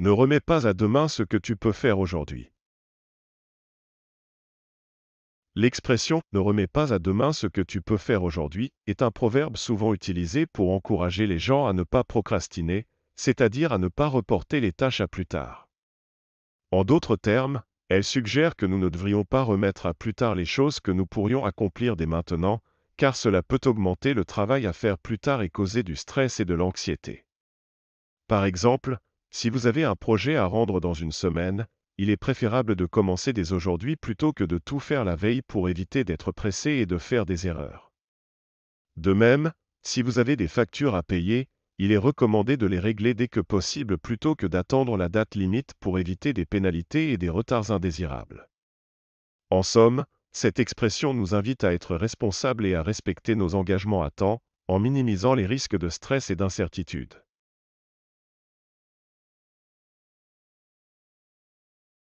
Ne remets pas à demain ce que tu peux faire aujourd'hui. L'expression Ne remets pas à demain ce que tu peux faire aujourd'hui est un proverbe souvent utilisé pour encourager les gens à ne pas procrastiner, c'est-à-dire à ne pas reporter les tâches à plus tard. En d'autres termes, elle suggère que nous ne devrions pas remettre à plus tard les choses que nous pourrions accomplir dès maintenant, car cela peut augmenter le travail à faire plus tard et causer du stress et de l'anxiété. Par exemple, si vous avez un projet à rendre dans une semaine, il est préférable de commencer dès aujourd'hui plutôt que de tout faire la veille pour éviter d'être pressé et de faire des erreurs. De même, si vous avez des factures à payer, il est recommandé de les régler dès que possible plutôt que d'attendre la date limite pour éviter des pénalités et des retards indésirables. En somme, cette expression nous invite à être responsables et à respecter nos engagements à temps, en minimisant les risques de stress et d'incertitude.